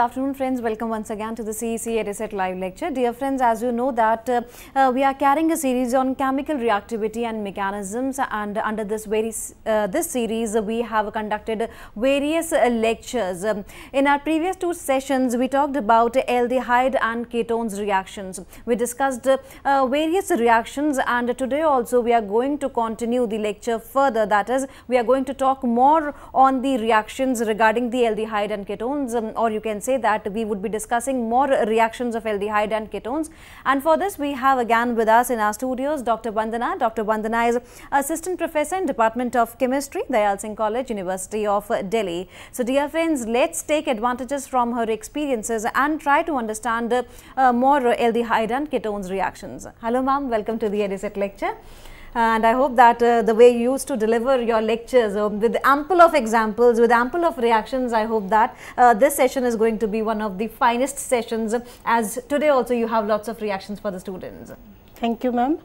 afternoon friends. Welcome once again to the CEC Ediset live lecture. Dear friends, as you know that uh, uh, we are carrying a series on chemical reactivity and mechanisms and under this very uh, this series we have conducted various uh, lectures. Um, in our previous two sessions we talked about aldehyde and ketones reactions. We discussed uh, various reactions and today also we are going to continue the lecture further that is we are going to talk more on the reactions regarding the aldehyde and ketones um, or you can say say that we would be discussing more reactions of aldehyde and ketones. And for this, we have again with us in our studios Dr. Bandana. Dr. Bandana is Assistant Professor in Department of Chemistry, Dayal Singh College, University of Delhi. So dear friends, let's take advantages from her experiences and try to understand uh, more aldehyde and ketones reactions. Hello ma'am, welcome to the EDISET lecture. Uh, and I hope that uh, the way you used to deliver your lectures uh, with ample of examples, with ample of reactions, I hope that uh, this session is going to be one of the finest sessions as today also you have lots of reactions for the students. Thank you ma'am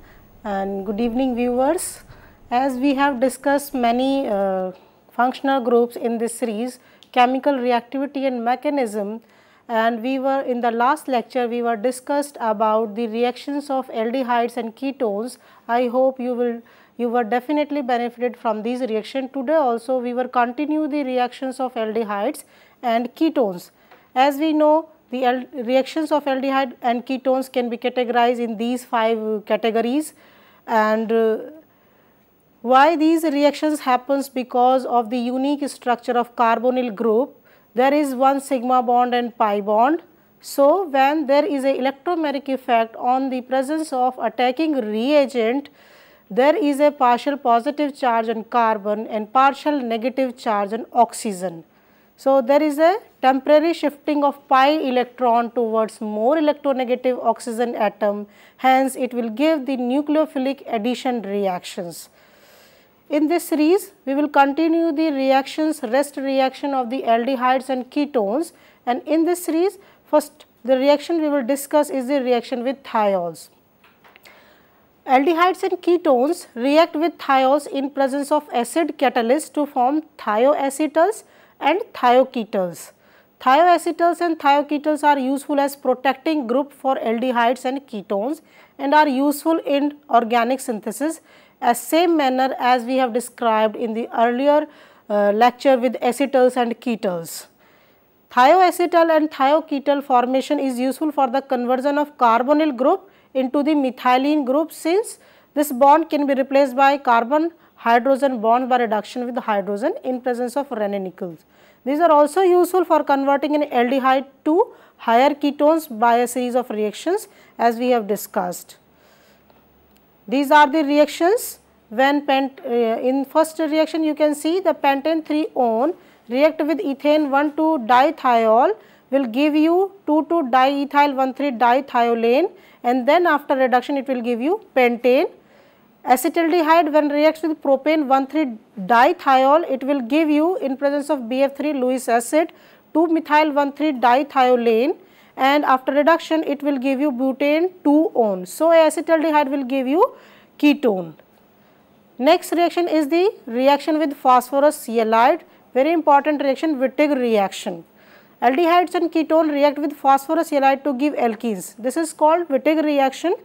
and good evening viewers. As we have discussed many uh, functional groups in this series, chemical reactivity and mechanism, and we were in the last lecture we were discussed about the reactions of aldehydes and ketones. I hope you will you were definitely benefited from these reaction. Today also we were continue the reactions of aldehydes and ketones. As we know the reactions of aldehyde and ketones can be categorized in these five categories and uh, why these reactions happens because of the unique structure of carbonyl group there is one sigma bond and pi bond. So, when there is a electromagnetic effect on the presence of attacking reagent, there is a partial positive charge on carbon and partial negative charge on oxygen. So, there is a temporary shifting of pi electron towards more electronegative oxygen atom, hence it will give the nucleophilic addition reactions. In this series, we will continue the reactions, rest reaction of the aldehydes and ketones and in this series, first the reaction we will discuss is the reaction with thiols. Aldehydes and ketones react with thiols in presence of acid catalyst to form thioacetals and thioketals. Thioacetals and thioketals are useful as protecting group for aldehydes and ketones and are useful in organic synthesis as same manner as we have described in the earlier uh, lecture with acetals and ketals. Thioacetal and thioketal formation is useful for the conversion of carbonyl group into the methylene group since this bond can be replaced by carbon hydrogen bond by reduction with hydrogen in presence of reninicles. These are also useful for converting an aldehyde to higher ketones by a series of reactions as we have discussed. These are the reactions when pent, uh, in first reaction you can see the pentane 3 on react with ethane 1 2 dithiol will give you 2 2 diethyl 1 3 dithiolane and then after reduction it will give you pentane. Acetaldehyde when reacts with propane 1 3 dithiol it will give you in presence of BF3 Lewis acid 2 methyl 1 3 dithiolane and after reduction it will give you butane 2 on. So, acetaldehyde will give you ketone. Next reaction is the reaction with phosphorus cyalide, very important reaction Wittig reaction. Aldehydes and ketone react with phosphorus cyalide to give alkenes. This is called Wittig reaction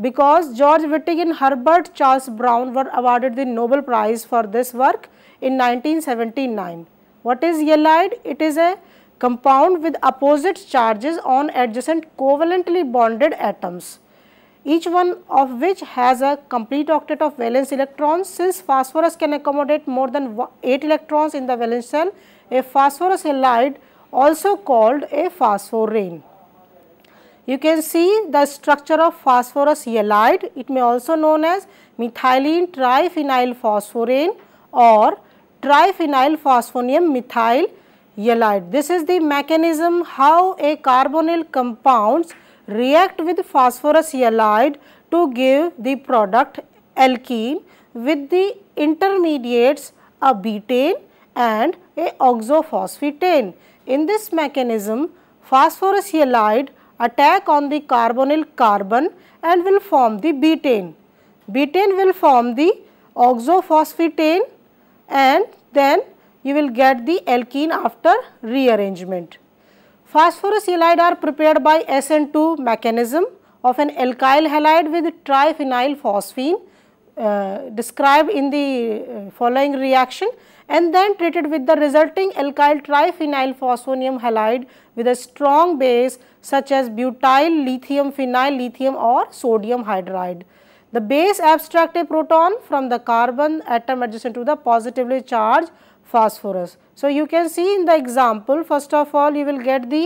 because George Wittig and Herbert Charles Brown were awarded the Nobel Prize for this work in 1979. What is halide? It is a compound with opposite charges on adjacent covalently bonded atoms, each one of which has a complete octet of valence electrons. Since phosphorus can accommodate more than 8 electrons in the valence shell, a phosphorus halide also called a phosphorane. You can see the structure of phosphorus halide, it may also known as methylene triphenyl phosphorane or triphenyl phosphonium methyl Halide. This is the mechanism how a carbonyl compounds react with phosphorus ylide to give the product alkene with the intermediates a betaine and a oxophosphetane. In this mechanism, phosphorus ylide attack on the carbonyl carbon and will form the betaine. Betaine will form the oxophosphetane and then you will get the alkene after rearrangement. Phosphorus halide are prepared by SN2 mechanism of an alkyl halide with triphenyl phosphine uh, described in the uh, following reaction and then treated with the resulting alkyl triphenyl phosphonium halide with a strong base such as butyl lithium phenyl lithium or sodium hydride. The base abstract a proton from the carbon atom adjacent to the positively charged phosphorus. So, you can see in the example first of all you will get the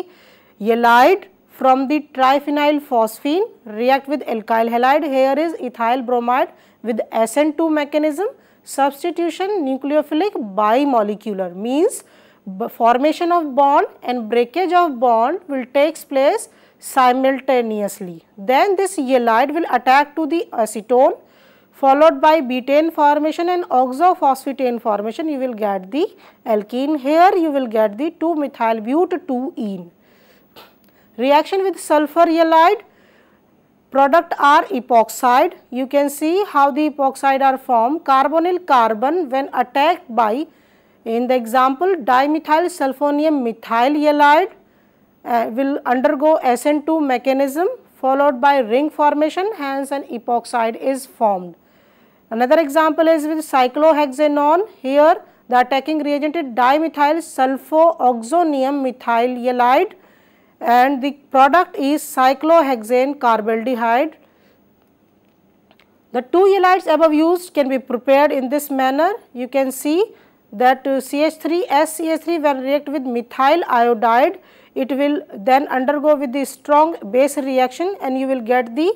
halide from the triphenyl phosphine react with alkyl halide here is ethyl bromide with SN2 mechanism substitution nucleophilic bimolecular means formation of bond and breakage of bond will takes place simultaneously. Then this halide will attack to the acetone followed by betaine formation and oxophosphetane formation you will get the alkene. Here you will get the 2-methylbute-2-ene. Reaction with sulfur halide product are epoxide. You can see how the epoxide are formed. Carbonyl carbon when attacked by in the example dimethyl sulfonium methyl halide uh, will undergo SN2 mechanism followed by ring formation hence an epoxide is formed. Another example is with cyclohexanone. Here the attacking reagent is dimethyl sulfooxonium methyl halide and the product is cyclohexane carbaldehyde. The two halides above used can be prepared in this manner. You can see that uh, CH3SCH3 when react with methyl iodide, it will then undergo with the strong base reaction and you will get the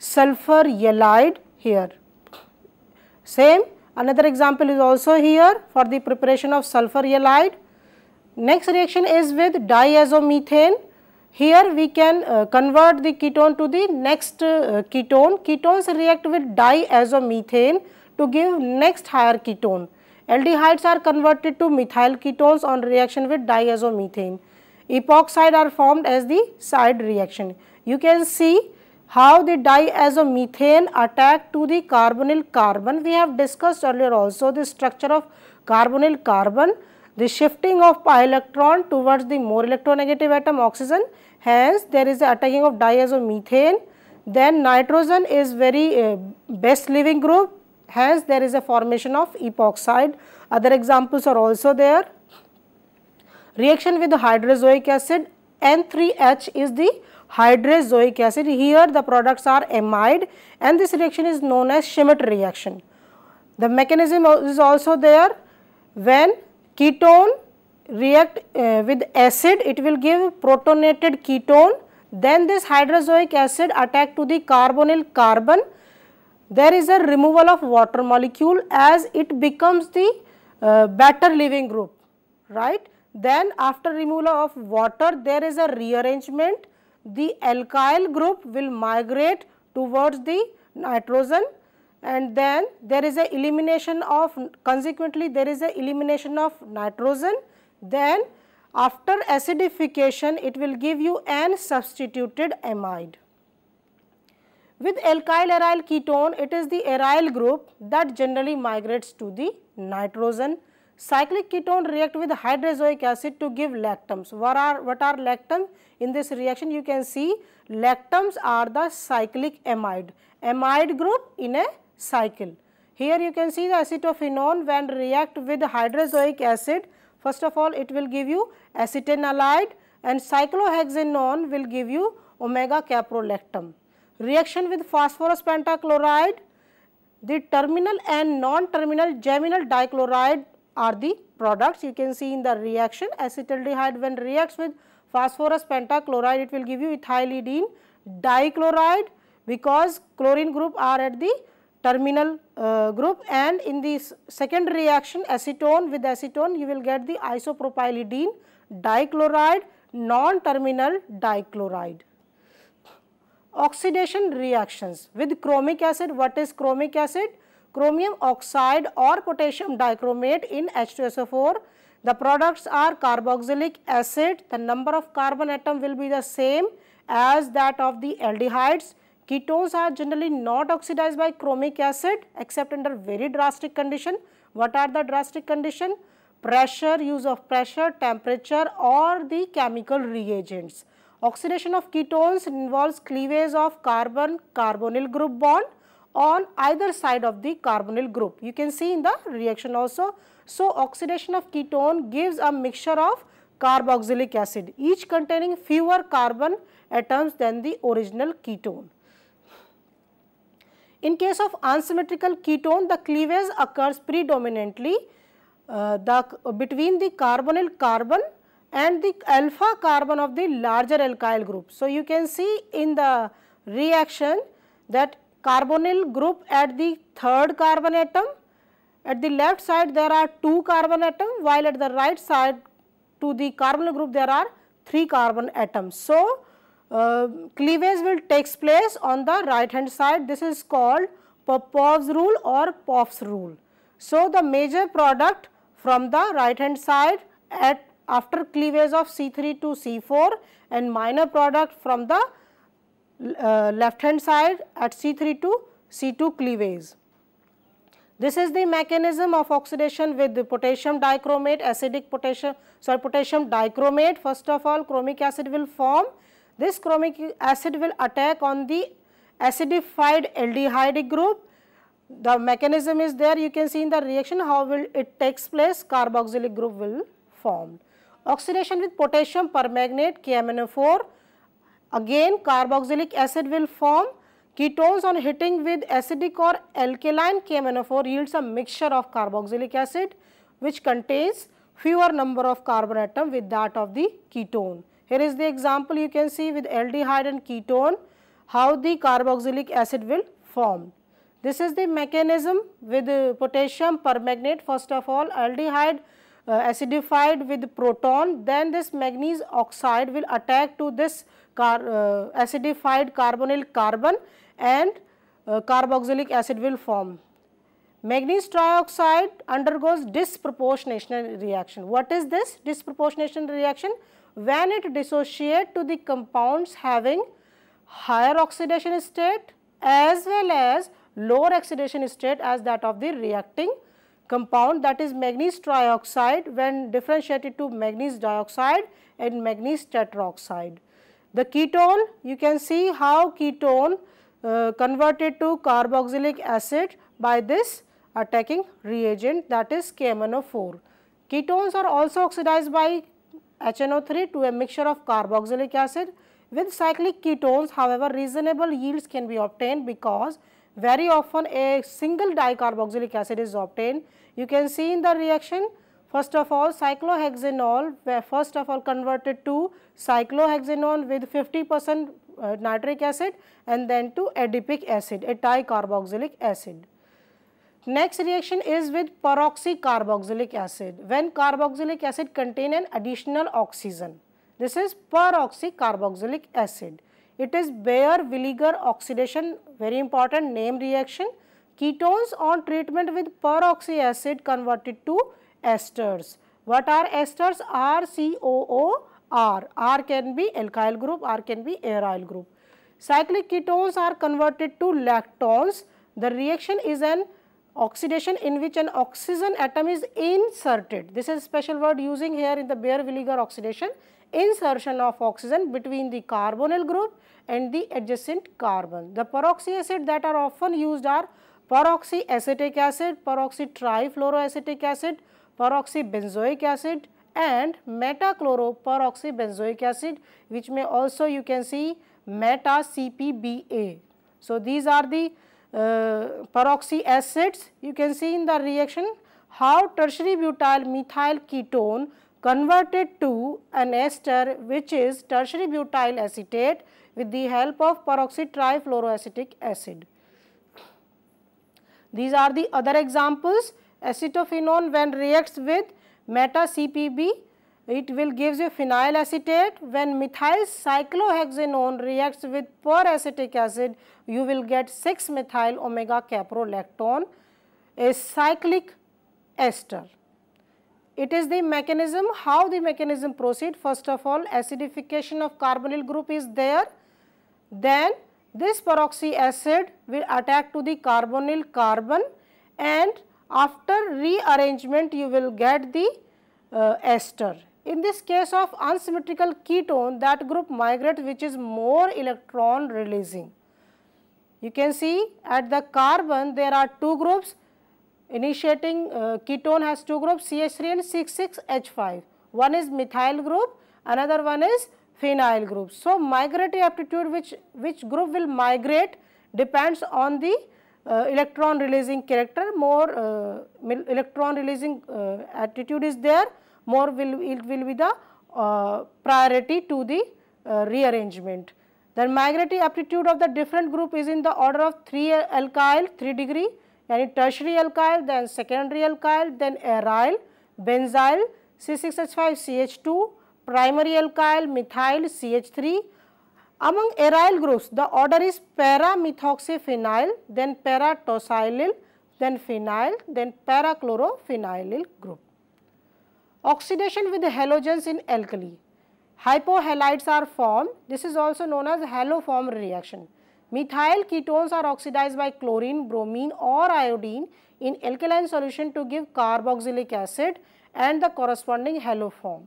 sulfur halide here. Same another example is also here for the preparation of sulfur halide. Next reaction is with diazomethane. Here we can uh, convert the ketone to the next uh, ketone. Ketones react with diazomethane to give next higher ketone. Aldehydes are converted to methyl ketones on reaction with diazomethane. Epoxide are formed as the side reaction. You can see how the diazomethane attack to the carbonyl carbon. We have discussed earlier also the structure of carbonyl carbon, the shifting of pi electron towards the more electronegative atom oxygen. Hence, there is the attacking of diazomethane. Then nitrogen is very uh, best leaving group. Hence, there is a formation of epoxide. Other examples are also there. Reaction with the hydrozoic acid N3H is the hydrozoic acid. Here the products are amide and this reaction is known as Schmidt reaction. The mechanism is also there when ketone react uh, with acid it will give protonated ketone then this hydrozoic acid attack to the carbonyl carbon there is a removal of water molecule as it becomes the uh, better leaving group right then after removal of water there is a rearrangement the alkyl group will migrate towards the nitrogen and then there is a elimination of consequently there is a elimination of nitrogen then after acidification it will give you an substituted amide. With alkyl aryl ketone it is the aryl group that generally migrates to the nitrogen. Cyclic ketone react with hydrozoic acid to give lactams. What are, what are lactams? In this reaction, you can see lactams are the cyclic amide, amide group in a cycle. Here you can see the acetophenone when react with hydrozoic acid. First of all, it will give you acetaldehyde and cyclohexanone will give you omega caprolactam. Reaction with phosphorus pentachloride, the terminal and non-terminal geminal dichloride are the products you can see in the reaction acetaldehyde when reacts with phosphorus pentachloride it will give you ethylidene dichloride because chlorine group are at the terminal uh, group and in the second reaction acetone with acetone you will get the isopropylidene dichloride non-terminal dichloride. Oxidation reactions with chromic acid what is chromic acid? Chromium oxide or potassium dichromate in H2SO4 the products are carboxylic acid, the number of carbon atom will be the same as that of the aldehydes. Ketones are generally not oxidized by chromic acid except under very drastic condition. What are the drastic condition? Pressure, use of pressure, temperature or the chemical reagents. Oxidation of ketones involves cleavage of carbon carbonyl group bond on either side of the carbonyl group. You can see in the reaction also so, oxidation of ketone gives a mixture of carboxylic acid, each containing fewer carbon atoms than the original ketone. In case of unsymmetrical ketone, the cleavage occurs predominantly uh, the, between the carbonyl carbon and the alpha carbon of the larger alkyl group. So, you can see in the reaction that carbonyl group at the third carbon atom at the left side there are 2 carbon atoms while at the right side to the carbon group there are 3 carbon atoms. So, uh, cleavage will takes place on the right hand side this is called Popov's rule or Poff's rule. So, the major product from the right hand side at after cleavage of C3 to C4 and minor product from the uh, left hand side at C3 to C2 cleavage. This is the mechanism of oxidation with potassium dichromate, acidic potassium, sorry, potassium dichromate. First of all, chromic acid will form. This chromic acid will attack on the acidified aldehyde group. The mechanism is there. You can see in the reaction how will it takes place. Carboxylic group will form. Oxidation with potassium permanganate, KMNO4. Again, carboxylic acid will form Ketones on hitting with acidic or alkaline KMnO4 yields a mixture of carboxylic acid which contains fewer number of carbon atom with that of the ketone. Here is the example you can see with aldehyde and ketone how the carboxylic acid will form. This is the mechanism with uh, potassium permagnate first of all aldehyde uh, acidified with proton then this manganese oxide will attack to this car, uh, acidified carbonyl carbon and uh, carboxylic acid will form. Magnesium trioxide undergoes disproportionation reaction. What is this disproportionation reaction? When it dissociates to the compounds having higher oxidation state as well as lower oxidation state as that of the reacting compound that is magnesium trioxide when differentiated to magnesium dioxide and magnesium tetroxide. The ketone you can see how ketone uh, converted to carboxylic acid by this attacking reagent that is KMNO4. Ketones are also oxidized by HNO3 to a mixture of carboxylic acid. With cyclic ketones however reasonable yields can be obtained because very often a single dicarboxylic acid is obtained. You can see in the reaction First of all cyclohexanol first of all converted to cyclohexanol with 50 percent uh, nitric acid and then to adipic acid a dicarboxylic acid. Next reaction is with peroxycarboxylic acid when carboxylic acid contain an additional oxygen. This is peroxycarboxylic acid. It is Bayer-Villiger oxidation very important name reaction. Ketones on treatment with peroxy acid converted to esters. What are esters? RCOOR. R can be alkyl group, R can be aryl group. Cyclic ketones are converted to lactones. The reaction is an oxidation in which an oxygen atom is inserted. This is special word using here in the Beer-Villiger oxidation, insertion of oxygen between the carbonyl group and the adjacent carbon. The peroxy acid that are often used are peroxyacetic acid, peroxy trifluoroacetic acid, peroxybenzoic acid and metachloroperoxybenzoic acid which may also you can see meta CPBA. So, these are the uh, peroxy acids you can see in the reaction how tertiary butyl methyl ketone converted to an ester which is tertiary butyl acetate with the help of trifluoroacetic acid. These are the other examples Acetophenone when reacts with meta CPB, it will gives you phenyl acetate. When methyl cyclohexanone reacts with peracetic acid, you will get 6 methyl omega caprolactone, a cyclic ester. It is the mechanism, how the mechanism proceed. First of all, acidification of carbonyl group is there. Then this peroxy acid will attack to the carbonyl carbon and after rearrangement you will get the uh, ester. In this case of unsymmetrical ketone that group migrates which is more electron releasing. You can see at the carbon there are two groups initiating uh, ketone has two groups CH3 and 66H5. One is methyl group, another one is phenyl group. So, migratory aptitude which, which group will migrate depends on the uh, electron releasing character more uh, electron releasing uh, attitude is there more will it will be the uh, priority to the uh, rearrangement. The magnetic aptitude of the different group is in the order of 3 alkyl 3 degree any tertiary alkyl then secondary alkyl then aryl benzyl C6H5CH2 primary alkyl methyl CH3 among aryl groups, the order is paramethoxyphenyl, then paratosilyl, then phenyl, then para-chlorophenyl group. Oxidation with halogens in alkali. Hypohalides are formed. This is also known as haloform reaction. Methyl ketones are oxidized by chlorine, bromine or iodine in alkaline solution to give carboxylic acid and the corresponding haloform.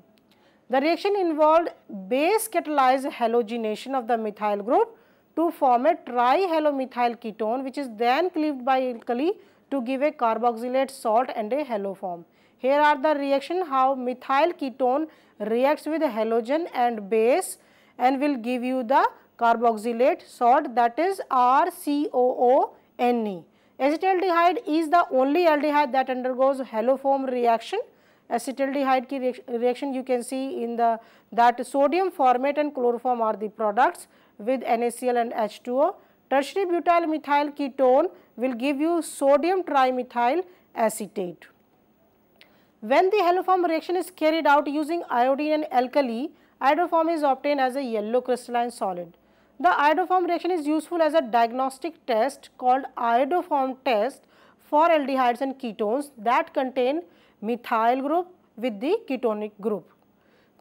The reaction involved base catalyzed halogenation of the methyl group to form a trihalomethyl ketone which is then cleaved by alkali to give a carboxylate salt and a halo form. Here are the reaction how methyl ketone reacts with halogen and base and will give you the carboxylate salt that is RCOONE. Acetaldehyde is the only aldehyde that undergoes haloform reaction acetaldehyde ki reaction you can see in the that sodium formate and chloroform are the products with NaCl and H2O. Tertiary butyl methyl ketone will give you sodium trimethyl acetate. When the haloform reaction is carried out using iodine and alkali, iodoform is obtained as a yellow crystalline solid. The iodoform reaction is useful as a diagnostic test called iodoform test for aldehydes and ketones that contain methyl group with the ketonic group.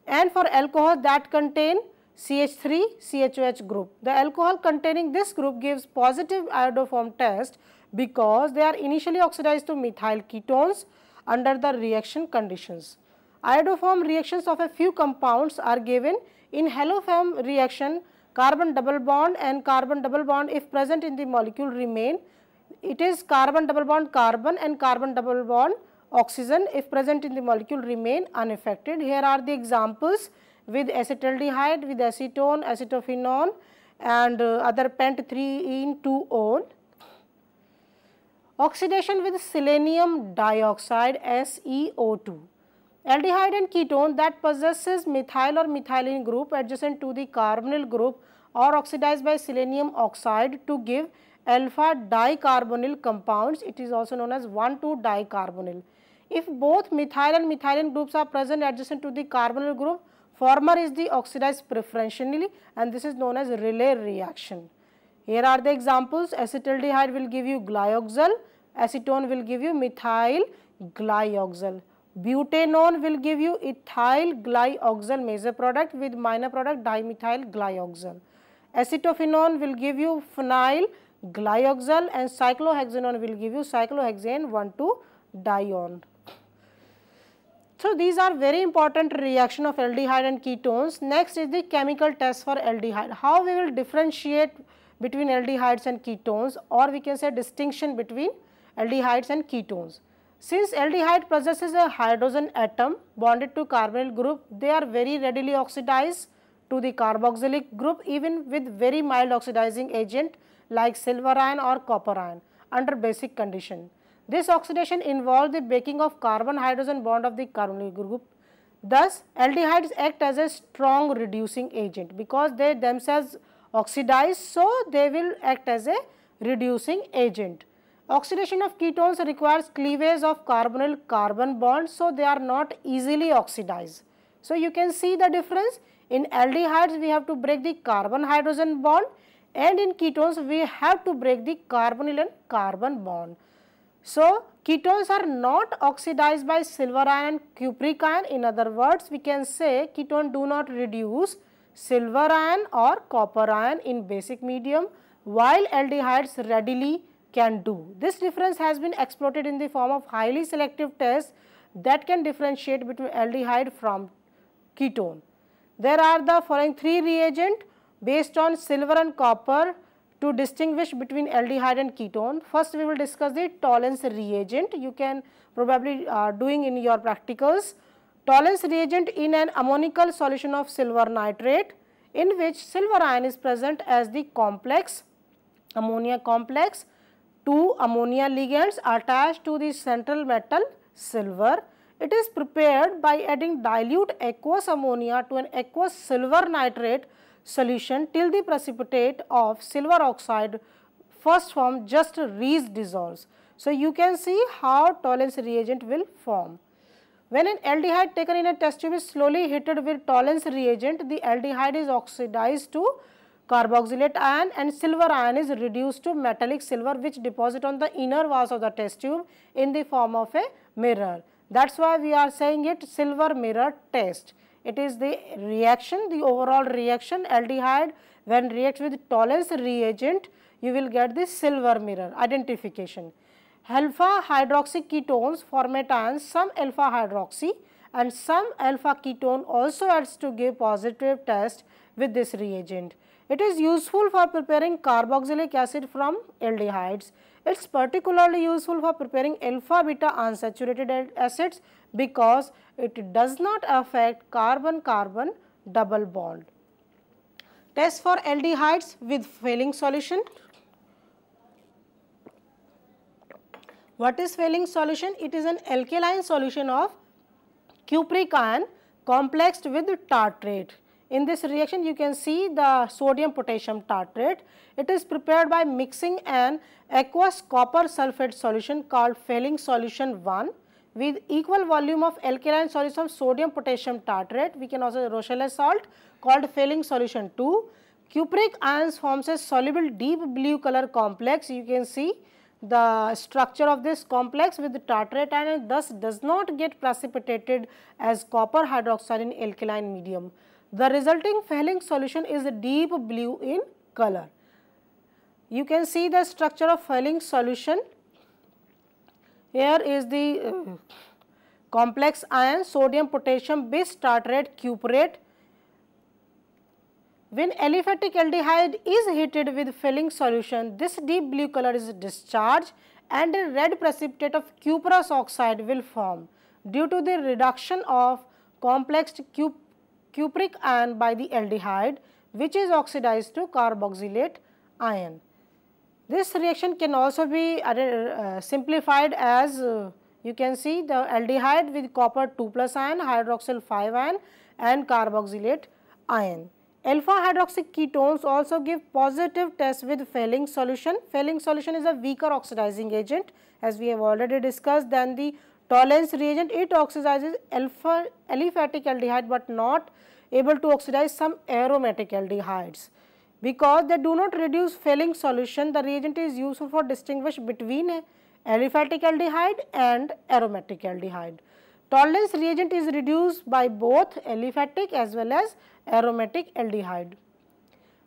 And for alcohol that contain CH3 CHOH group. The alcohol containing this group gives positive iodoform test because they are initially oxidized to methyl ketones under the reaction conditions. Iodoform reactions of a few compounds are given in haloform reaction carbon double bond and carbon double bond if present in the molecule remain. It is carbon double bond carbon and carbon double bond Oxygen if present in the molecule remain unaffected. Here are the examples with acetaldehyde, with acetone, acetophenone and uh, other pent 3 in 2 one Oxidation with selenium dioxide SeO2. Aldehyde and ketone that possesses methyl or methylene group adjacent to the carbonyl group or oxidized by selenium oxide to give alpha dicarbonyl compounds. It is also known as 1,2 dicarbonyl. If both methyl and methylene groups are present adjacent to the carbonyl group, former is the oxidized preferentially and this is known as relay reaction. Here are the examples, acetaldehyde will give you glyoxal, acetone will give you methyl glyoxal. Butanone will give you ethyl glyoxal major product with minor product dimethyl glyoxal. Acetophenone will give you phenyl glyoxal and cyclohexanone will give you cyclohexane 1,2 dione. So these are very important reaction of aldehyde and ketones. Next is the chemical test for aldehyde. How we will differentiate between aldehydes and ketones or we can say distinction between aldehydes and ketones. Since aldehyde possesses a hydrogen atom bonded to carbonyl group, they are very readily oxidized to the carboxylic group even with very mild oxidizing agent like silver ion or copper ion under basic condition. This oxidation involves the breaking of carbon-hydrogen bond of the carbonyl group. Thus, aldehydes act as a strong reducing agent because they themselves oxidize, so they will act as a reducing agent. Oxidation of ketones requires cleavage of carbonyl carbon bond, so they are not easily oxidized. So, you can see the difference in aldehydes we have to break the carbon hydrogen bond and in ketones we have to break the carbonyl and carbon bond. So, ketones are not oxidized by silver ion cupric ion. In other words, we can say ketone do not reduce silver ion or copper ion in basic medium while aldehydes readily can do. This difference has been exploited in the form of highly selective tests that can differentiate between aldehyde from ketone. There are the following three reagent based on silver and copper to distinguish between aldehyde and ketone, first we will discuss the tolerance reagent. You can probably uh, doing in your practicals. Tolerance reagent in an ammonical solution of silver nitrate in which silver ion is present as the complex ammonia complex. Two ammonia ligands attached to the central metal silver. It is prepared by adding dilute aqueous ammonia to an aqueous silver nitrate solution till the precipitate of silver oxide first form just reach dissolves. So, you can see how tollens reagent will form. When an aldehyde taken in a test tube is slowly heated with tollens reagent, the aldehyde is oxidized to carboxylate ion and silver ion is reduced to metallic silver which deposit on the inner walls of the test tube in the form of a mirror. That is why we are saying it silver mirror test. It is the reaction, the overall reaction aldehyde when reacts with Tollens reagent, you will get the silver mirror identification. Alpha hydroxy ketones form ions, some alpha hydroxy and some alpha ketone also adds to give positive test with this reagent. It is useful for preparing carboxylic acid from aldehydes. It is particularly useful for preparing alpha beta unsaturated acids because it does not affect carbon-carbon double bond. Test for aldehydes with failing solution. What is failing solution? It is an alkaline solution of cupric ion complexed with tartrate. In this reaction you can see the sodium potassium tartrate. It is prepared by mixing an aqueous copper sulfate solution called failing solution 1 with equal volume of alkaline solution sodium potassium tartrate, we can also Rochelle salt called failing solution 2. Cupric ions forms a soluble deep blue color complex. You can see the structure of this complex with tartrate ion and thus does not get precipitated as copper hydroxide in alkaline medium. The resulting failing solution is deep blue in color. You can see the structure of failing solution here is the uh, complex ion sodium potassium bis tartrate cuprate. When aliphatic aldehyde is heated with filling solution, this deep blue color is discharged and a red precipitate of cuprous oxide will form due to the reduction of complex cup cupric ion by the aldehyde which is oxidized to carboxylate ion. This reaction can also be uh, uh, simplified as uh, you can see the aldehyde with copper 2 plus ion, hydroxyl 5 ion and carboxylate ion. Alpha hydroxy ketones also give positive test with failing solution. Failing solution is a weaker oxidizing agent as we have already discussed than the tolerance reagent. It oxidizes alpha aliphatic aldehyde but not able to oxidize some aromatic aldehydes. Because they do not reduce failing solution, the reagent is useful for distinguish between aliphatic aldehyde and aromatic aldehyde. Tolerance reagent is reduced by both aliphatic as well as aromatic aldehyde.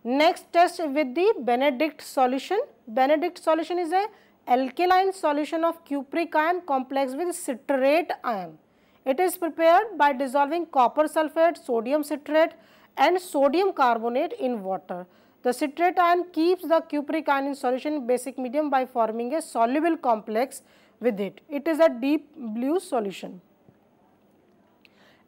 Next test with the Benedict solution. Benedict solution is a alkaline solution of cupric ion complex with citrate ion. It is prepared by dissolving copper sulfate, sodium citrate and sodium carbonate in water. The citrate ion keeps the cupric ion in solution basic medium by forming a soluble complex with it. It is a deep blue solution.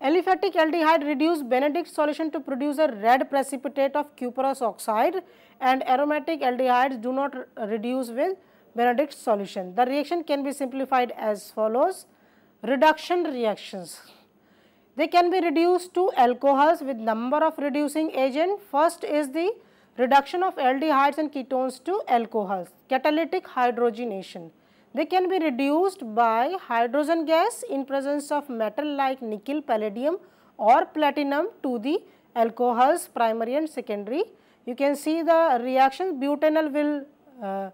Aliphatic aldehyde reduce Benedict solution to produce a red precipitate of cuprous oxide and aromatic aldehydes do not reduce with Benedict solution. The reaction can be simplified as follows. Reduction reactions. They can be reduced to alcohols with number of reducing agent. First is the reduction of aldehydes and ketones to alcohols, catalytic hydrogenation. They can be reduced by hydrogen gas in presence of metal like nickel, palladium or platinum to the alcohols primary and secondary. You can see the reaction butanol will uh,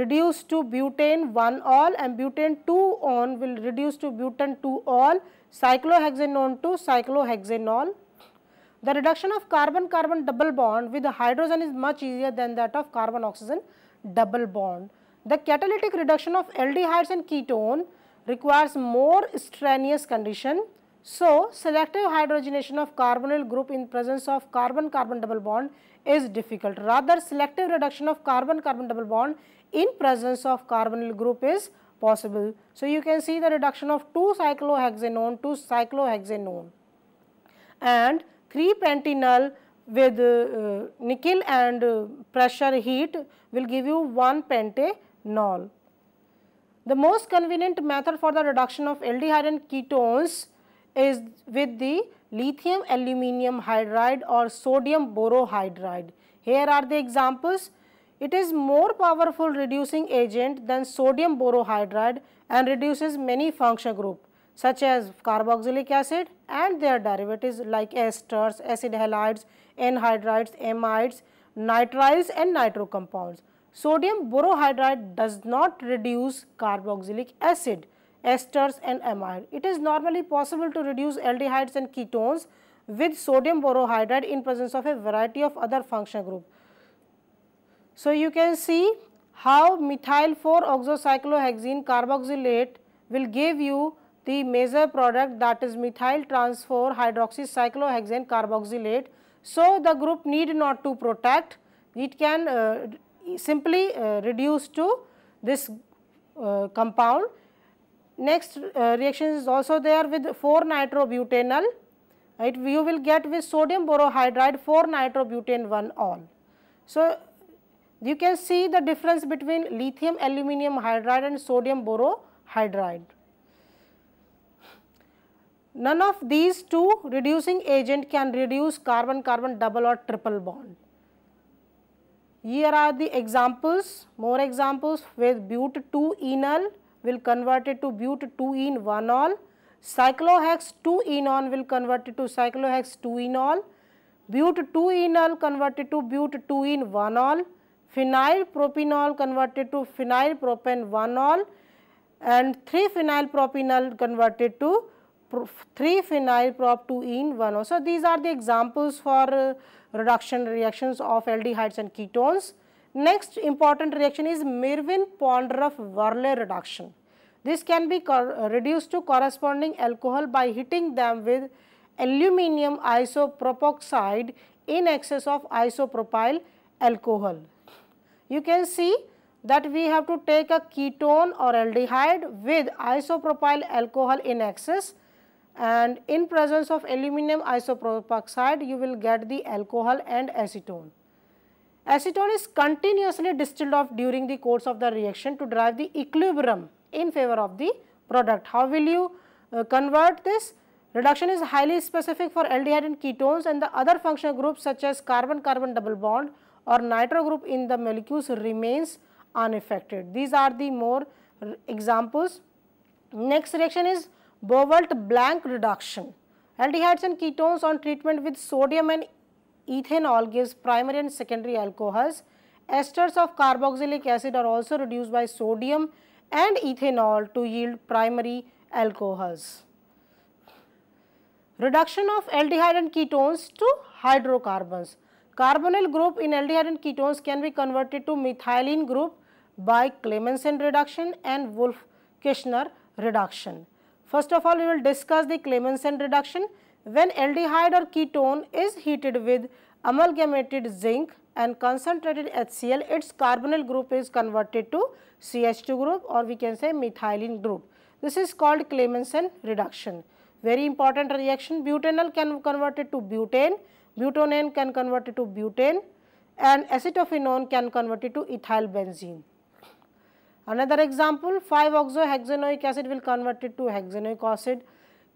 reduce to butane 1 all and butane 2 on will reduce to butane 2 all, cyclohexanone to cyclohexanol the reduction of carbon-carbon double bond with hydrogen is much easier than that of carbon-oxygen double bond. The catalytic reduction of aldehydes and ketone requires more strenuous condition. So, selective hydrogenation of carbonyl group in presence of carbon-carbon double bond is difficult. Rather, selective reduction of carbon-carbon double bond in presence of carbonyl group is possible. So, you can see the reduction of 2 cyclohexanone to cyclohexanone and 3-pentanol with uh, nickel and uh, pressure heat will give you 1 pentanol. The most convenient method for the reduction of aldehyde and ketones is with the lithium aluminium hydride or sodium borohydride. Here are the examples. It is more powerful reducing agent than sodium borohydride and reduces many function group such as carboxylic acid and their derivatives like esters, acid halides, anhydrides, amides, nitriles and nitro compounds. Sodium borohydride does not reduce carboxylic acid, esters and amide. It is normally possible to reduce aldehydes and ketones with sodium borohydride in presence of a variety of other functional group. So, you can see how methyl 4 oxocyclohexene carboxylate will give you the major product that is methyl trans 4 hydroxycyclohexane carboxylate. So, the group need not to protect, it can uh, simply uh, reduce to this uh, compound. Next uh, reaction is also there with 4-nitrobutanol, right? You will get with sodium borohydride 4-nitrobutane 1-all. So, you can see the difference between lithium aluminium hydride and sodium borohydride. None of these two reducing agent can reduce carbon-carbon double or triple bond. Here are the examples, more examples with but 2-enol will convert it to but 2-en-1-ol, cyclohex 2-enon will convert it to cyclohex 2-enol, but 2-enol converted to but 2-en-1-ol, phenylpropanol converted to phenyl propen 1-ol and 3 phenyl propenol converted to 3 phenyl prop 2 ene So, these are the examples for uh, reduction reactions of aldehydes and ketones. Next important reaction is merwin ponderoff verley reduction. This can be uh, reduced to corresponding alcohol by hitting them with aluminum isopropoxide in excess of isopropyl alcohol. You can see that we have to take a ketone or aldehyde with isopropyl alcohol in excess and in presence of aluminum isopropoxide you will get the alcohol and acetone. Acetone is continuously distilled off during the course of the reaction to drive the equilibrium in favor of the product. How will you uh, convert this? Reduction is highly specific for aldehyde and ketones and the other functional groups such as carbon-carbon double bond or nitro group in the molecules remains unaffected. These are the more examples. Next reaction is Bovolt blank reduction. Aldehydes and ketones on treatment with sodium and ethanol gives primary and secondary alcohols. Esters of carboxylic acid are also reduced by sodium and ethanol to yield primary alcohols. Reduction of aldehyde and ketones to hydrocarbons. Carbonyl group in aldehyde and ketones can be converted to methylene group by Clemensen reduction and wolf kishner reduction. First of all, we will discuss the Clemmensen reduction. When aldehyde or ketone is heated with amalgamated zinc and concentrated HCl, its carbonyl group is converted to CH2 group or we can say methylene group. This is called Clemmensen reduction. Very important reaction, butanol can convert it to butane, butonane can convert it to butane and acetophenone can convert it to ethyl benzene. Another example 5-oxohexanoic acid will convert it to hexanoic acid.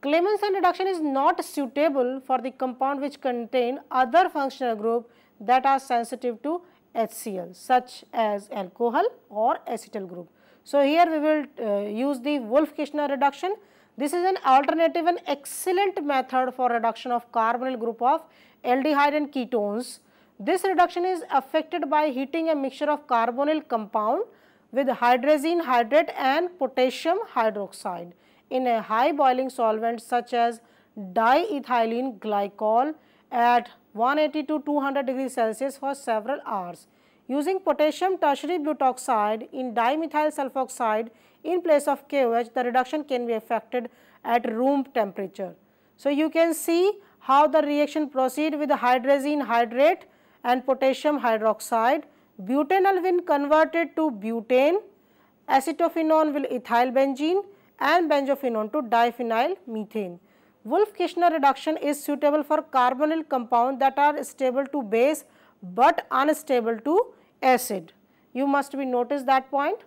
Clemens and reduction is not suitable for the compound which contain other functional group that are sensitive to HCl such as alcohol or acetyl group. So, here we will uh, use the Wolf-Kishner reduction. This is an alternative and excellent method for reduction of carbonyl group of aldehyde and ketones. This reduction is affected by heating a mixture of carbonyl compound with hydrazine hydrate and potassium hydroxide in a high boiling solvent such as diethylene glycol at 180 to 200 degrees Celsius for several hours. Using potassium tertiary butoxide in dimethyl sulfoxide in place of KOH, the reduction can be effected at room temperature. So, you can see how the reaction proceed with hydrazine hydrate and potassium hydroxide butanol when converted to butane, acetophenone will ethyl benzene and benzophenone to diphenyl methane. Wolf kishner reduction is suitable for carbonyl compounds that are stable to base but unstable to acid. You must be noticed that point.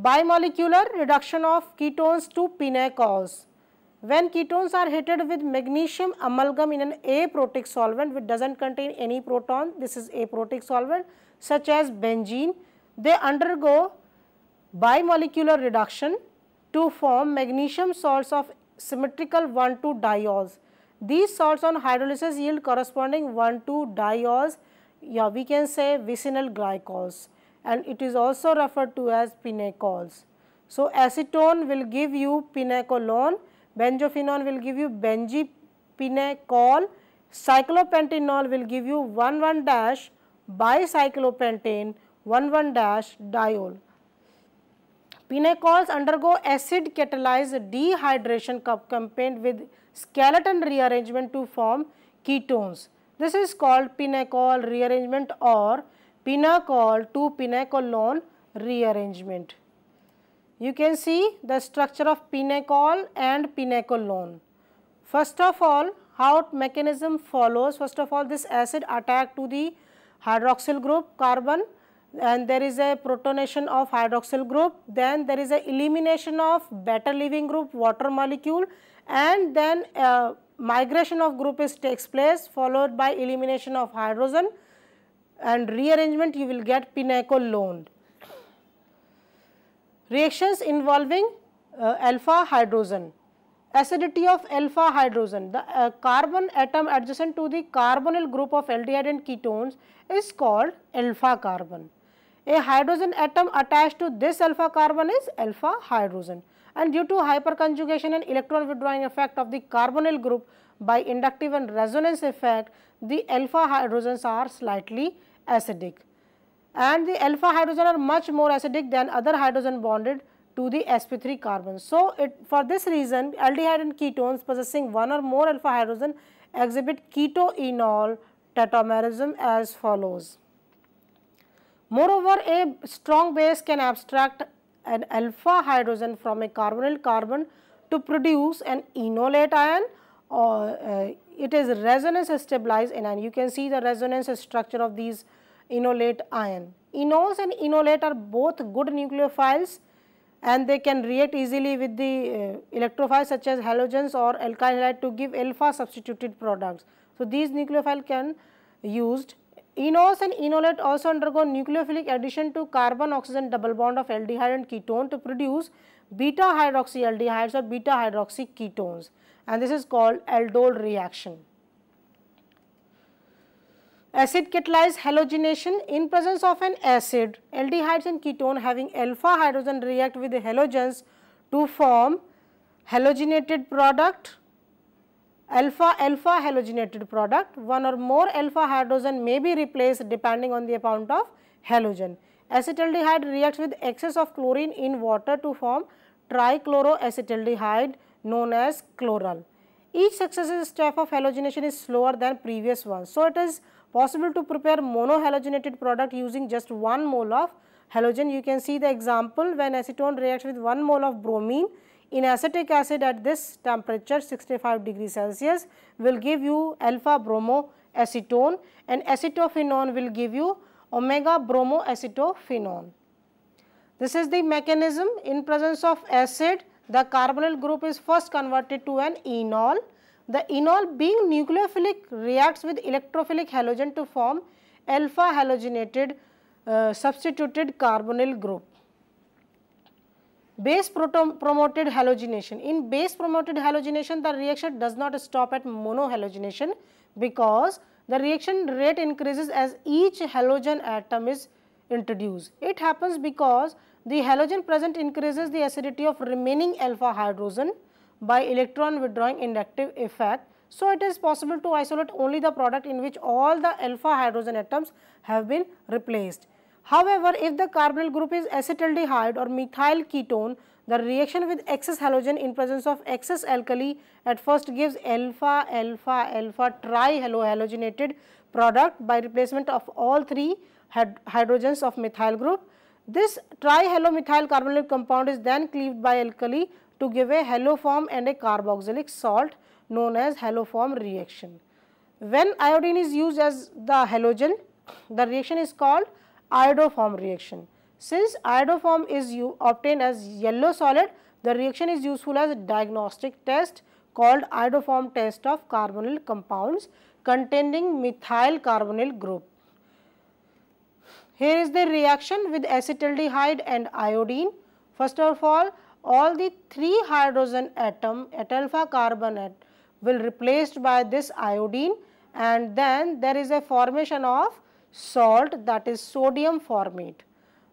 Bimolecular reduction of ketones to pinacols. When ketones are heated with magnesium amalgam in an aprotic solvent which does not contain any proton, this is aprotic solvent, such as benzene, they undergo bimolecular reduction to form magnesium salts of symmetrical 1,2 diols. These salts on hydrolysis yield corresponding 1,2 diols yeah, we can say vicinal glycols and it is also referred to as pinacols. So, acetone will give you pinacolone, benzophenone will give you benzopinacol, cyclopentanol will give you 1,1 dash bicyclopentane 11-diol. Pinacols undergo acid catalyzed dehydration combined with skeleton rearrangement to form ketones. This is called pinacol rearrangement or pinacol to pinacolone rearrangement. You can see the structure of pinacol and pinacolone. First of all, how mechanism follows, first of all this acid attack to the hydroxyl group carbon and there is a protonation of hydroxyl group, then there is a elimination of better leaving group water molecule and then uh, migration of group is takes place followed by elimination of hydrogen and rearrangement you will get pinacolone. Reactions involving uh, alpha hydrogen acidity of alpha hydrogen. The uh, carbon atom adjacent to the carbonyl group of aldehyde and ketones is called alpha carbon. A hydrogen atom attached to this alpha carbon is alpha hydrogen and due to hyperconjugation and electron withdrawing effect of the carbonyl group by inductive and resonance effect, the alpha hydrogens are slightly acidic and the alpha hydrogen are much more acidic than other hydrogen bonded to the sp3 carbon. So, it, for this reason aldehyde and ketones possessing one or more alpha hydrogen exhibit ketoenol tautomerism as follows. Moreover, a strong base can abstract an alpha hydrogen from a carbonyl carbon to produce an enolate ion or uh, it is resonance stabilized ion. You can see the resonance structure of these enolate ion. Enols and enolate are both good nucleophiles and they can react easily with the uh, electrophiles such as halogens or alkyl halide to give alpha substituted products. So, these nucleophile can used. Enols and enolate also undergo nucleophilic addition to carbon oxygen double bond of aldehyde and ketone to produce beta hydroxy aldehydes or beta hydroxy ketones and this is called aldol reaction. Acid catalyze halogenation in presence of an acid, aldehydes and ketone having alpha hydrogen react with halogens to form halogenated product alpha alpha halogenated product one or more alpha hydrogen may be replaced depending on the amount of halogen acetaldehyde reacts with excess of chlorine in water to form trichloroacetaldehyde known as chloral each successive step of halogenation is slower than previous one so it is Possible to prepare monohalogenated product using just 1 mole of halogen. You can see the example when acetone reacts with 1 mole of bromine in acetic acid at this temperature 65 degree Celsius will give you alpha bromoacetone and acetophenone will give you omega bromoacetophenone. This is the mechanism in presence of acid the carbonyl group is first converted to an enol the enol being nucleophilic reacts with electrophilic halogen to form alpha halogenated uh, substituted carbonyl group. Base promoted halogenation. In base promoted halogenation, the reaction does not stop at monohalogenation because the reaction rate increases as each halogen atom is introduced. It happens because the halogen present increases the acidity of remaining alpha hydrogen by electron withdrawing inductive effect. So, it is possible to isolate only the product in which all the alpha hydrogen atoms have been replaced. However, if the carbonyl group is acetaldehyde or methyl ketone, the reaction with excess halogen in presence of excess alkali at first gives alpha, alpha, alpha trihalohalogenated product by replacement of all three hydrogens of methyl group. This trihalomethyl carbonyl compound is then cleaved by alkali to give a haloform and a carboxylic salt known as haloform reaction. When iodine is used as the halogen, the reaction is called iodoform reaction. Since iodoform is obtained as yellow solid, the reaction is useful as a diagnostic test called iodoform test of carbonyl compounds containing methyl carbonyl group. Here is the reaction with acetaldehyde and iodine. First of all, all the 3 hydrogen atom at alpha carbonate will replaced by this iodine and then there is a formation of salt that is sodium formate.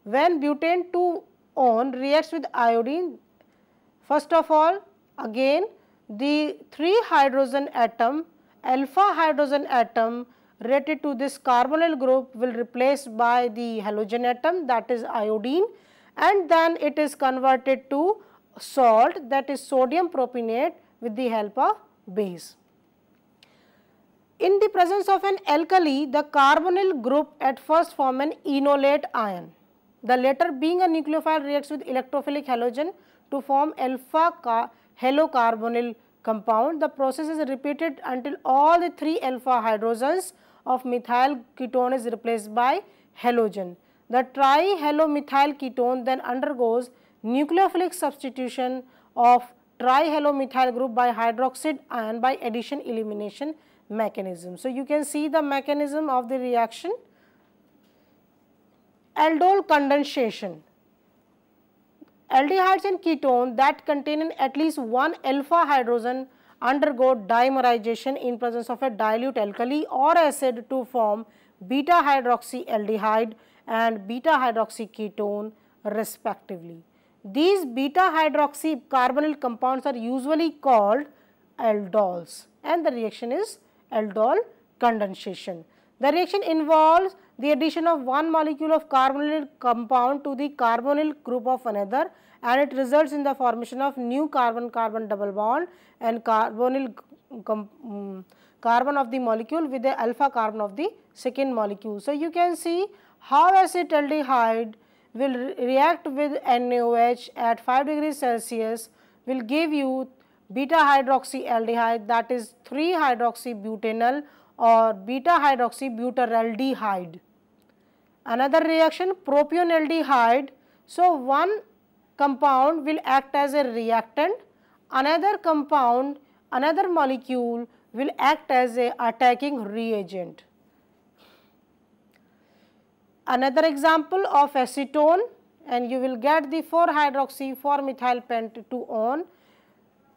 When butane 2 on reacts with iodine, first of all again the 3 hydrogen atom, alpha hydrogen atom related to this carbonyl group will replaced by the halogen atom that is iodine and then it is converted to salt that is sodium propionate with the help of base. In the presence of an alkali, the carbonyl group at first form an enolate ion. The latter being a nucleophile reacts with electrophilic halogen to form alpha halocarbonyl compound. The process is repeated until all the three alpha hydrogens of methyl ketone is replaced by halogen. The trihalomethyl ketone then undergoes nucleophilic substitution of trihalomethyl group by hydroxide ion by addition elimination mechanism. So, you can see the mechanism of the reaction. Aldol condensation. Aldehydes and ketone that contain at least one alpha hydrogen undergo dimerization in presence of a dilute alkali or acid to form beta hydroxy aldehyde and beta hydroxy ketone respectively. These beta hydroxy carbonyl compounds are usually called aldols and the reaction is aldol condensation. The reaction involves the addition of one molecule of carbonyl compound to the carbonyl group of another and it results in the formation of new carbon-carbon double bond and carbonyl um, carbon of the molecule with the alpha carbon of the second molecule. So, you can see how acetaldehyde will re react with NaOH at 5 degrees Celsius will give you beta hydroxyaldehyde that is 3 hydroxybutanol or beta hydroxybutyraldehyde. Another reaction propionaldehyde. So, one compound will act as a reactant, another compound, another molecule will act as a attacking reagent. Another example of acetone and you will get the 4-hydroxy 4-methylpent-2-on.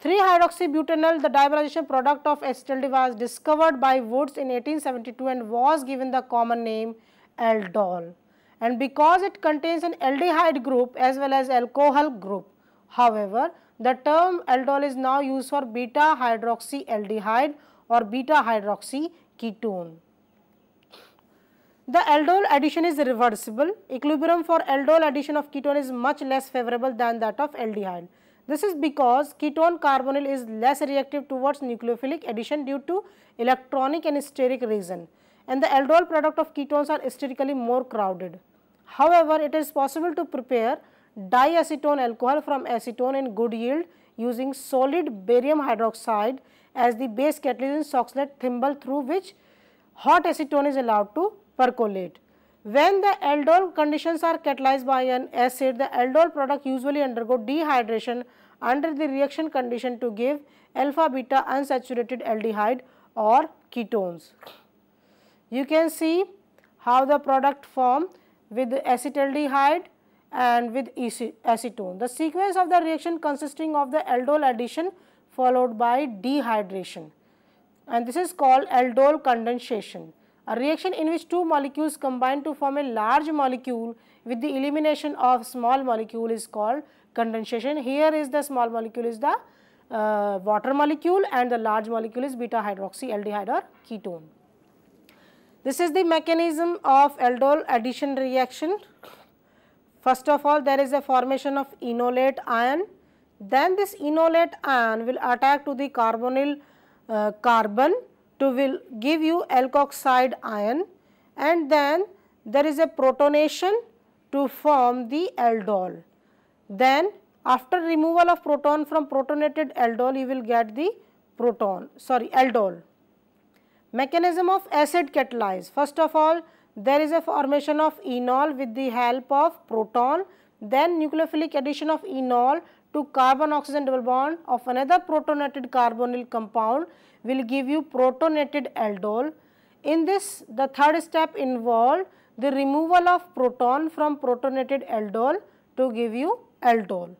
3-hydroxybutanol, the dimerization product of acetaldehyde was discovered by Woods in 1872 and was given the common name aldol. And because it contains an aldehyde group as well as alcohol group, however, the term aldol is now used for beta-hydroxyaldehyde or beta-hydroxy ketone. The aldol addition is reversible. Equilibrium for aldol addition of ketone is much less favorable than that of aldehyde. This is because ketone carbonyl is less reactive towards nucleophilic addition due to electronic and steric reason and the aldol product of ketones are sterically more crowded. However, it is possible to prepare diacetone alcohol from acetone in good yield using solid barium hydroxide as the base catalyst in soxalate thimble through which hot acetone is allowed to percolate. When the aldol conditions are catalyzed by an acid, the aldol product usually undergo dehydration under the reaction condition to give alpha beta unsaturated aldehyde or ketones. You can see how the product form with acetaldehyde and with acetone. The sequence of the reaction consisting of the aldol addition followed by dehydration and this is called aldol condensation. A reaction in which two molecules combine to form a large molecule with the elimination of small molecule is called condensation. Here is the small molecule is the uh, water molecule and the large molecule is beta hydroxy aldehyde or ketone. This is the mechanism of aldol addition reaction. First of all there is a formation of enolate ion then this enolate ion will attack to the carbonyl uh, carbon to will give you alkoxide ion and then there is a protonation to form the aldol. Then after removal of proton from protonated aldol you will get the proton sorry aldol. Mechanism of acid catalyze first of all there is a formation of enol with the help of proton then nucleophilic addition of enol to carbon oxygen double bond of another protonated carbonyl compound will give you protonated aldol. In this, the third step involved the removal of proton from protonated aldol to give you aldol.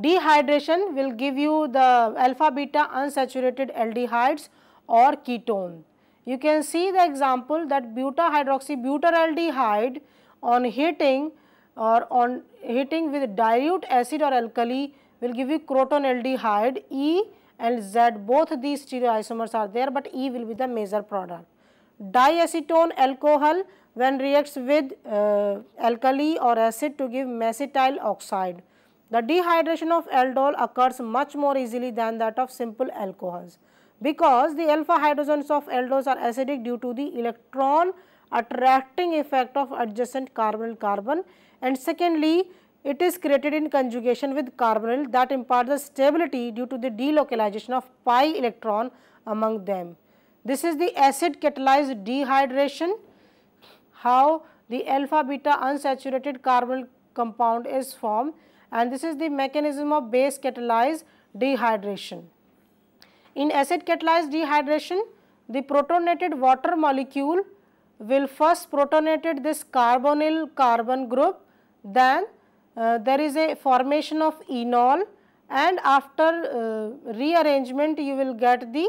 Dehydration will give you the alpha beta unsaturated aldehydes or ketone. You can see the example that butahydroxybutyraldehyde on heating or on heating with dilute acid or alkali will give you crotonaldehyde E and Z both these stereoisomers are there but E will be the major product. Diacetone alcohol when reacts with uh, alkali or acid to give macetyl oxide. The dehydration of aldol occurs much more easily than that of simple alcohols because the alpha hydrogens of aldols are acidic due to the electron attracting effect of adjacent carbonyl carbon and secondly it is created in conjugation with carbonyl that imparts the stability due to the delocalization of pi electron among them. This is the acid catalyzed dehydration, how the alpha beta unsaturated carbonyl compound is formed and this is the mechanism of base catalyzed dehydration. In acid catalyzed dehydration, the protonated water molecule will first protonated this carbonyl carbon group, then uh, there is a formation of enol and after uh, rearrangement you will get the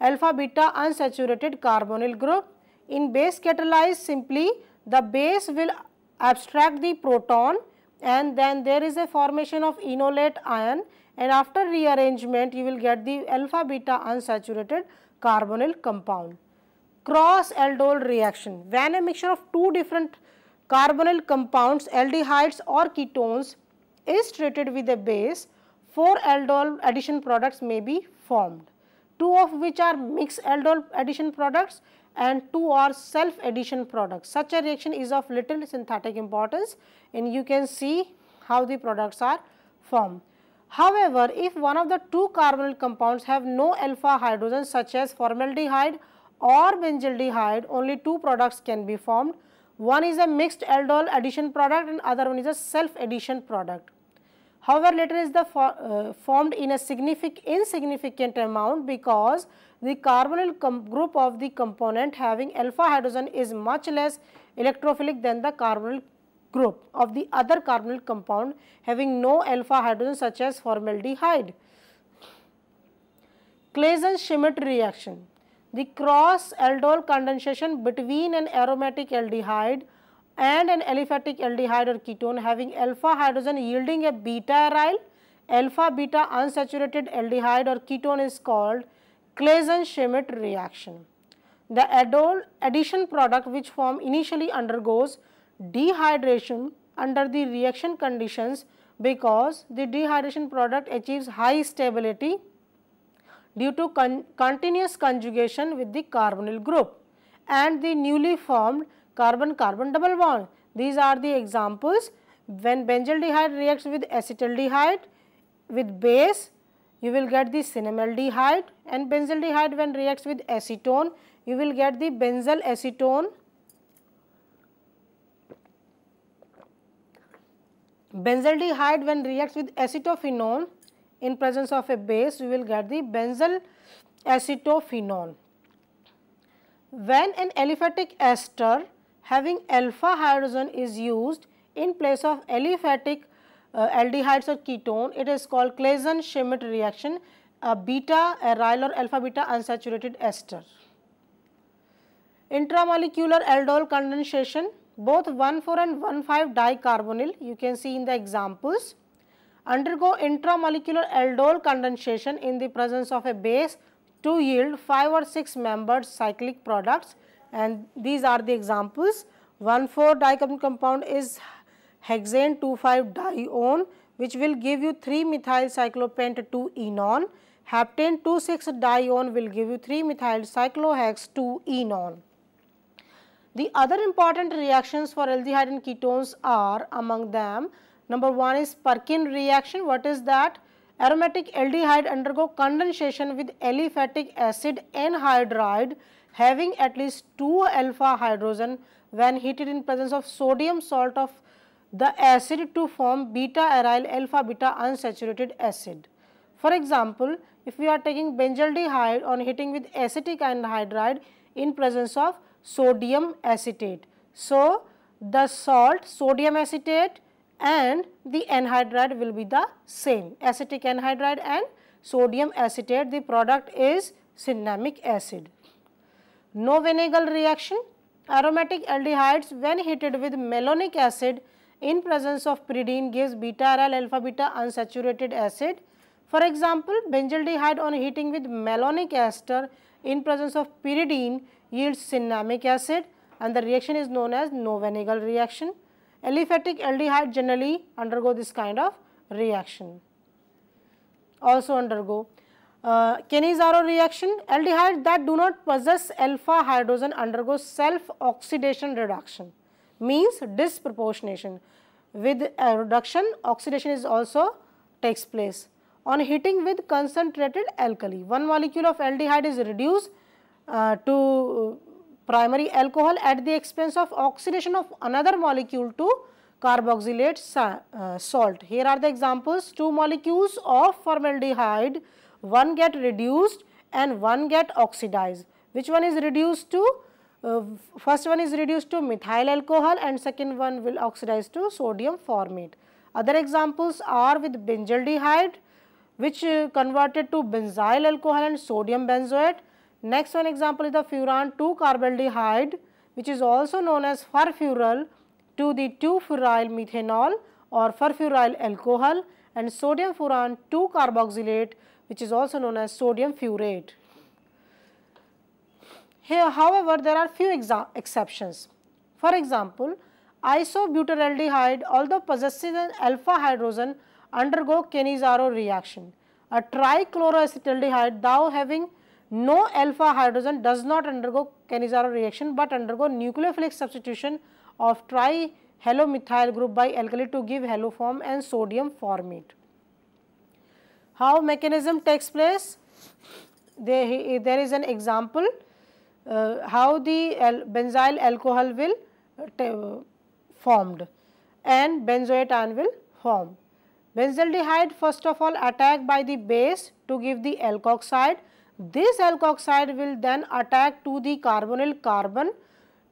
alpha beta unsaturated carbonyl group. In base catalyze simply the base will abstract the proton and then there is a formation of enolate ion and after rearrangement you will get the alpha beta unsaturated carbonyl compound. Cross aldol reaction when a mixture of two different carbonyl compounds, aldehydes or ketones is treated with a base, 4 aldol addition products may be formed, 2 of which are mixed aldol addition products and 2 are self addition products. Such a reaction is of little synthetic importance and you can see how the products are formed. However, if one of the two carbonyl compounds have no alpha hydrogen such as formaldehyde or benzaldehyde, only two products can be formed one is a mixed aldol addition product and other one is a self addition product. However, later is the for, uh, formed in a significant insignificant amount because the carbonyl group of the component having alpha hydrogen is much less electrophilic than the carbonyl group of the other carbonyl compound having no alpha hydrogen such as formaldehyde. Claisen-Schmidt reaction the cross aldol condensation between an aromatic aldehyde and an aliphatic aldehyde or ketone having alpha hydrogen yielding a beta aryl alpha beta unsaturated aldehyde or ketone is called Claisen-Schmidt reaction. The aldol addition product which form initially undergoes dehydration under the reaction conditions because the dehydration product achieves high stability due to con continuous conjugation with the carbonyl group and the newly formed carbon-carbon double bond. These are the examples when benzaldehyde reacts with acetaldehyde with base you will get the cinnamaldehyde and benzaldehyde when reacts with acetone you will get the benzyl acetone benzaldehyde when reacts with acetophenone in presence of a base you will get the benzyl acetophenone. When an aliphatic ester having alpha hydrogen is used in place of aliphatic uh, aldehydes or ketone, it is called Claisen-Schmidt reaction, a beta, aryl or alpha beta unsaturated ester. Intramolecular aldol condensation, both 1,4 and 1,5 dicarbonyl, you can see in the examples undergo intramolecular aldol condensation in the presence of a base to yield 5 or 6 membered cyclic products and these are the examples. 1,4 dicarbon compound is hexane 2,5 dione which will give you 3 methyl cyclopent 2 enon. Heptane 2,6 dione will give you 3 methyl cyclohex 2 enon. The other important reactions for aldehyde and ketones are among them Number one is Perkin reaction. What is that? Aromatic aldehyde undergo condensation with aliphatic acid anhydride having at least 2 alpha hydrogen when heated in presence of sodium salt of the acid to form beta aryl alpha beta unsaturated acid. For example, if we are taking benzaldehyde on heating with acetic anhydride in presence of sodium acetate. So, the salt sodium acetate and the anhydride will be the same acetic anhydride and sodium acetate the product is cinnamic acid. No Venagel reaction aromatic aldehydes when heated with malonic acid in presence of pyridine gives beta aryl alpha beta unsaturated acid. For example, benzaldehyde on heating with malonic ester in presence of pyridine yields cinnamic acid and the reaction is known as Novenagel reaction. Aliphatic aldehyde generally undergo this kind of reaction, also undergo. Uh, Cannizzaro reaction, aldehyde that do not possess alpha hydrogen undergo self oxidation reduction, means disproportionation. With uh, reduction, oxidation is also takes place. On heating with concentrated alkali, one molecule of aldehyde is reduced uh, to primary alcohol at the expense of oxidation of another molecule to carboxylate uh, salt. Here are the examples, two molecules of formaldehyde, one get reduced and one get oxidized. Which one is reduced to? Uh, first one is reduced to methyl alcohol and second one will oxidize to sodium formate. Other examples are with benzaldehyde which uh, converted to benzyl alcohol and sodium benzoate Next one example is the furan 2 carbaldehyde which is also known as furfural to the 2-furyl methanol or furfuryl alcohol and sodium furan 2 carboxylate which is also known as sodium furate. Here however there are few exceptions. For example, isobutyraldehyde although possesses an alpha hydrogen undergo Cannizzaro reaction. A trichloroacetaldehyde thou having no alpha hydrogen does not undergo Cannizzaro reaction but undergo nucleophilic substitution of trihalomethyl group by alkali to give haloform and sodium formate. How mechanism takes place? There, there is an example uh, how the al benzyl alcohol will uh, formed and benzoate ion will form. Benzaldehyde first of all attacked by the base to give the alkoxide this alkoxide will then attack to the carbonyl carbon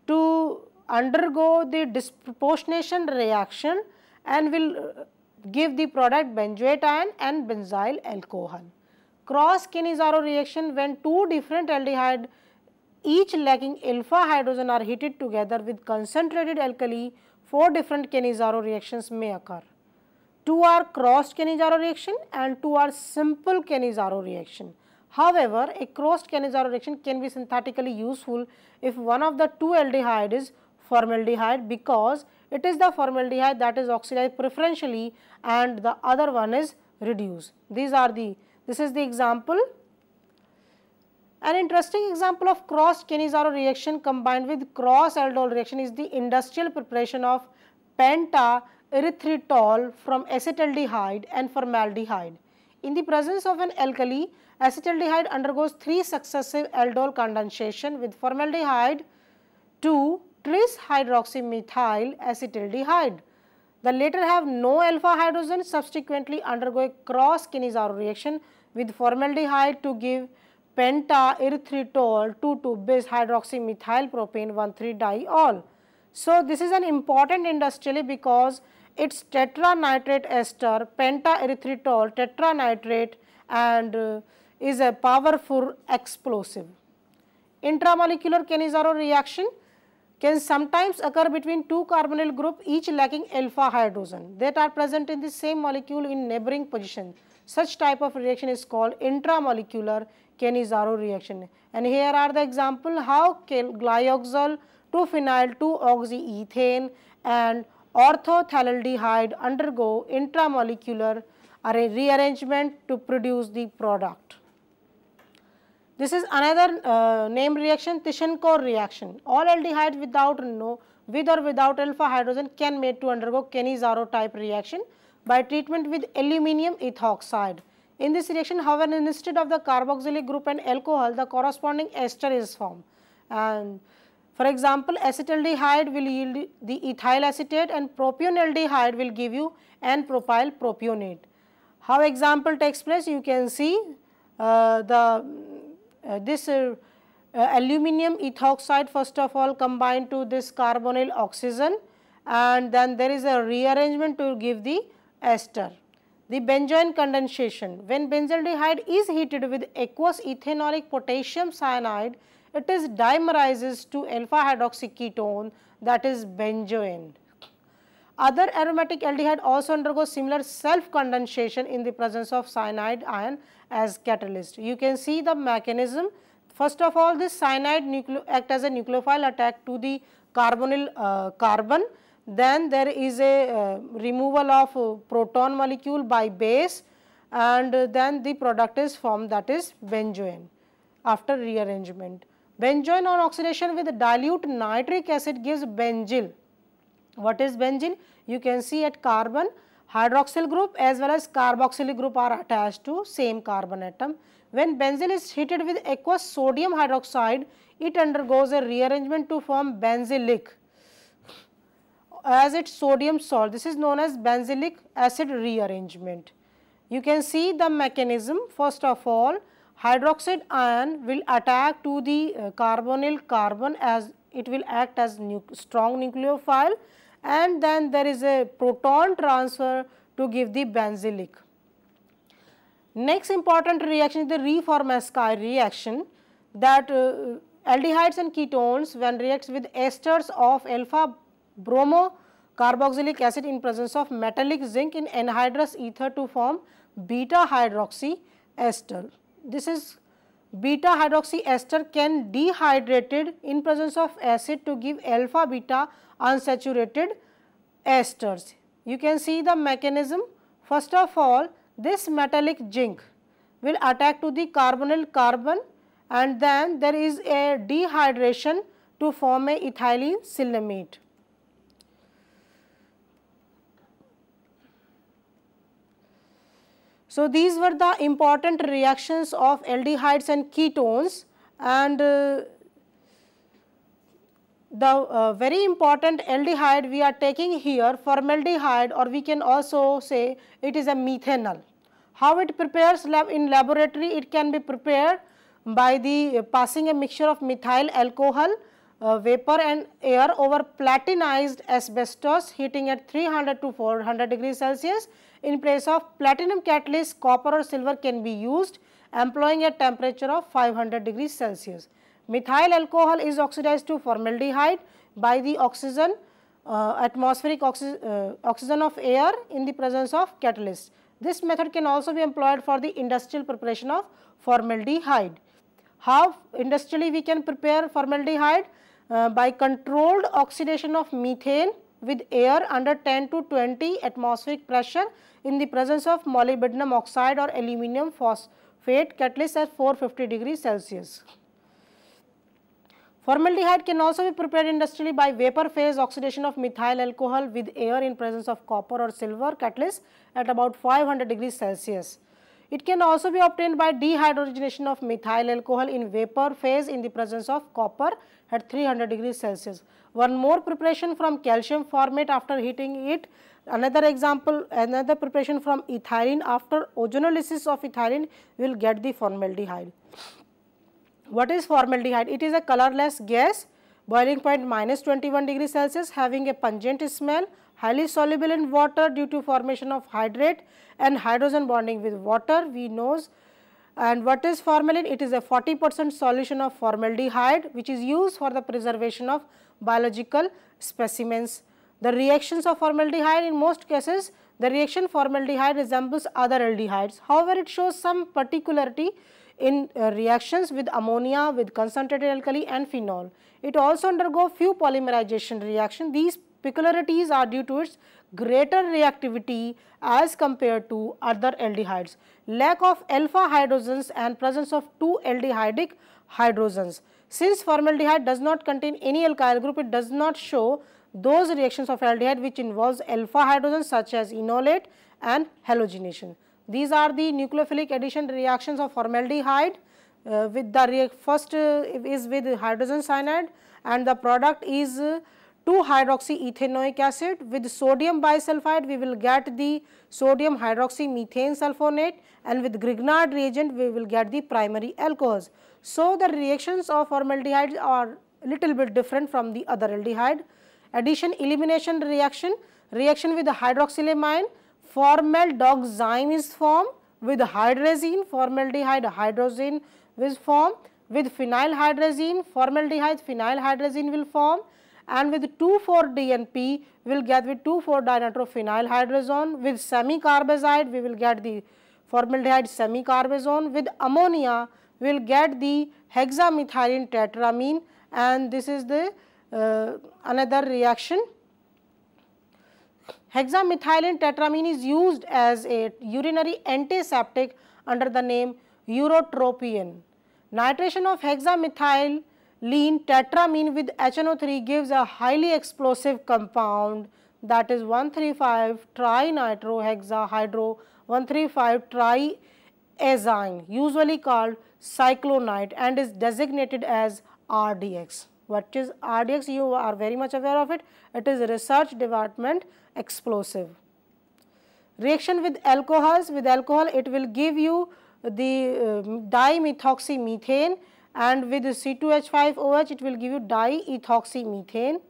to undergo the disproportionation reaction and will uh, give the product benzoate ion and benzyl alcohol. Cross Cannizzaro reaction when two different aldehyde each lacking alpha hydrogen are heated together with concentrated alkali four different Cannizzaro reactions may occur. Two are cross Cannizzaro reaction and two are simple Cannizzaro reaction. However, a crossed Cannizzaro reaction can be synthetically useful if one of the two aldehyde is formaldehyde because it is the formaldehyde that is oxidized preferentially and the other one is reduced. These are the, this is the example. An interesting example of crossed Cannizzaro reaction combined with cross aldol reaction is the industrial preparation of penta erythritol from acetaldehyde and formaldehyde. In the presence of an alkali, acetaldehyde undergoes three successive aldol condensation with formaldehyde to tris hydroxymethyl acetaldehyde. The latter have no alpha hydrogen subsequently undergo a cross Kinizaro reaction with formaldehyde to give penta erythritol 2,2 bis hydroxymethyl propane 1,3 diol. So, this is an important industrially because its tetranitrate ester, penta erythritol, tetranitrate and uh, is a powerful explosive. Intramolecular Cannizzaro reaction can sometimes occur between two carbonyl group each lacking alpha hydrogen that are present in the same molecule in neighboring position. Such type of reaction is called intramolecular Cannizzaro reaction. And here are the example how glyoxal, 2-phenyl, 2-oxyethane and orthothalialdehyde undergo intramolecular rearrangement to produce the product. This is another uh, name reaction, Tishenkov reaction. All aldehydes without no, with or without alpha hydrogen can made to undergo Kenny-Zaro type reaction by treatment with aluminium ethoxide. In this reaction, however, instead of the carboxylic group and alcohol, the corresponding ester is formed. And for example, acetaldehyde will yield the ethyl acetate and propionaldehyde will give you N-propyl propionate. How example takes place? You can see uh, the uh, this uh, uh, aluminium ethoxide first of all combined to this carbonyl oxygen and then there is a rearrangement to give the ester. The benzoin condensation, when benzaldehyde is heated with aqueous ethanolic potassium cyanide, it is dimerizes to alpha hydroxy ketone that is benzoin. Other aromatic aldehyde also undergoes similar self condensation in the presence of cyanide ion as catalyst. You can see the mechanism. First of all, this cyanide act as a nucleophile attack to the carbonyl uh, carbon. Then there is a uh, removal of uh, proton molecule by base and uh, then the product is formed that is benzoin after rearrangement. Benzoin on oxidation with dilute nitric acid gives benzyl. What is benzyl? You can see at carbon Hydroxyl group as well as carboxylic group are attached to same carbon atom. When benzyl is heated with aqueous sodium hydroxide, it undergoes a rearrangement to form benzylic as its sodium salt. This is known as benzylic acid rearrangement. You can see the mechanism. First of all, hydroxide ion will attack to the uh, carbonyl carbon as it will act as nu strong nucleophile and then there is a proton transfer to give the benzylic. Next important reaction is the reformaschi reaction that uh, aldehydes and ketones when reacts with esters of alpha bromo carboxylic acid in presence of metallic zinc in anhydrous ether to form beta hydroxy ester. This is beta hydroxy ester can dehydrated in presence of acid to give alpha beta unsaturated esters. You can see the mechanism. First of all, this metallic zinc will attack to the carbonyl carbon and then there is a dehydration to form a ethylene selenamide. So, these were the important reactions of aldehydes and ketones and uh, the uh, very important aldehyde we are taking here formaldehyde or we can also say it is a methanol. How it prepares lab in laboratory it can be prepared by the uh, passing a mixture of methyl alcohol uh, vapor and air over platinized asbestos heating at 300 to 400 degrees Celsius in place of platinum catalyst copper or silver can be used employing a temperature of 500 degrees Celsius. Methyl alcohol is oxidized to formaldehyde by the oxygen, uh, atmospheric oxy uh, oxygen of air in the presence of catalyst. This method can also be employed for the industrial preparation of formaldehyde. How industrially we can prepare formaldehyde? Uh, by controlled oxidation of methane with air under 10 to 20 atmospheric pressure in the presence of molybdenum oxide or aluminium phosphate catalyst at 450 degrees Celsius. Formaldehyde can also be prepared industrially by vapor phase oxidation of methyl alcohol with air in presence of copper or silver catalyst at about 500 degrees Celsius. It can also be obtained by dehydrogenation of methyl alcohol in vapor phase in the presence of copper at 300 degrees Celsius. One more preparation from calcium formate after heating it. Another example, another preparation from ethylene after ozonolysis of ethylene will get the formaldehyde. What is formaldehyde? It is a colorless gas, boiling point minus 21 degree Celsius, having a pungent smell, highly soluble in water due to formation of hydrate and hydrogen bonding with water, we knows. And what is formalin? It is a 40 percent solution of formaldehyde which is used for the preservation of biological specimens. The reactions of formaldehyde in most cases, the reaction formaldehyde resembles other aldehydes. However, it shows some particularity in uh, reactions with ammonia, with concentrated alkali and phenol. It also undergo few polymerization reaction. These peculiarities are due to its greater reactivity as compared to other aldehydes. Lack of alpha hydrogens and presence of two aldehydic hydrogens. Since formaldehyde does not contain any alkyl group, it does not show those reactions of aldehyde which involves alpha hydrogens such as enolate and halogenation. These are the nucleophilic addition reactions of formaldehyde uh, with the first uh, is with hydrogen cyanide and the product is uh, 2 hydroxyethanoic acid with sodium bisulfide we will get the sodium hydroxymethane sulfonate and with Grignard reagent we will get the primary alcohols. So, the reactions of formaldehyde are little bit different from the other aldehyde. Addition elimination reaction, reaction with the hydroxylamine formaldehyde is formed with hydrazine formaldehyde hydrazine is formed with phenyl hydrazine. formaldehyde hydrazine will form and with 2,4-DNP we will get with 24 hydrazone. with semicarbazide we will get the formaldehyde semicarbazone with ammonia we will get the hexamethylene tetramine and this is the uh, another reaction Hexamethylene tetramine is used as a urinary antiseptic under the name urotropine. Nitration of hexamethylene tetramine with HNO3 gives a highly explosive compound that is 135 trinitrohexahydro 135 triazine usually called cyclonite and is designated as RDX. What is RDX? You are very much aware of it. It is research department explosive. Reaction with alcohols, with alcohol it will give you the uh, um, dimethoxymethane and with C2H5OH it will give you diethoxymethane.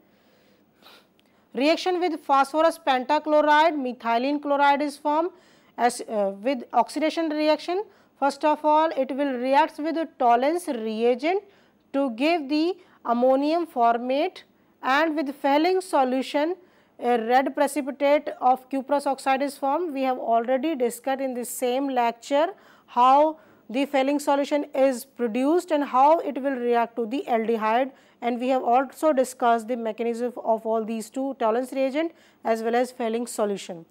Reaction with phosphorus pentachloride, methylene chloride is formed as uh, with oxidation reaction. First of all it will react with the tollens reagent to give the ammonium formate and with failing solution a red precipitate of cuprous oxide is formed. We have already discussed in the same lecture how the failing solution is produced and how it will react to the aldehyde and we have also discussed the mechanism of all these two tolerance reagent as well as failing solution.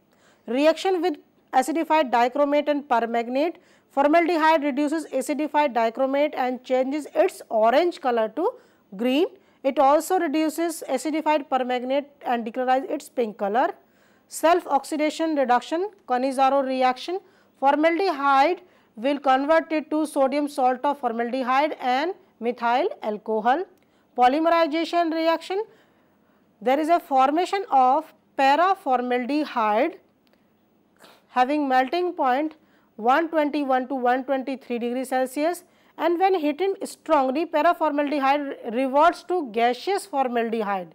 Reaction with acidified dichromate and permanganate: formaldehyde reduces acidified dichromate and changes its orange color to green it also reduces acidified permanganate and decolorizes its pink color. Self-oxidation reduction, Cannizzaro reaction, formaldehyde will convert it to sodium salt of formaldehyde and methyl alcohol. Polymerization reaction, there is a formation of paraformaldehyde having melting point 121 to 123 degree Celsius and when heated strongly paraformaldehyde reverts to gaseous formaldehyde.